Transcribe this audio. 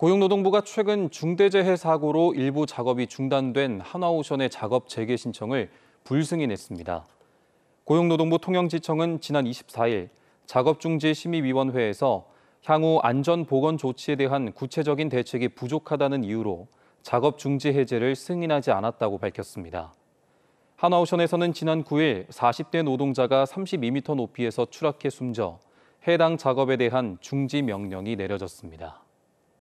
고용노동부가 최근 중대재해 사고로 일부 작업이 중단된 한화오션의 작업 재개 신청을 불승인했습니다. 고용노동부 통영지청은 지난 24일 작업중지심의위원회에서 향후 안전보건 조치에 대한 구체적인 대책이 부족하다는 이유로 작업 중지 해제를 승인하지 않았다고 밝혔습니다. 한화오션에서는 지난 9일 40대 노동자가 32m 높이에서 추락해 숨져 해당 작업에 대한 중지 명령이 내려졌습니다.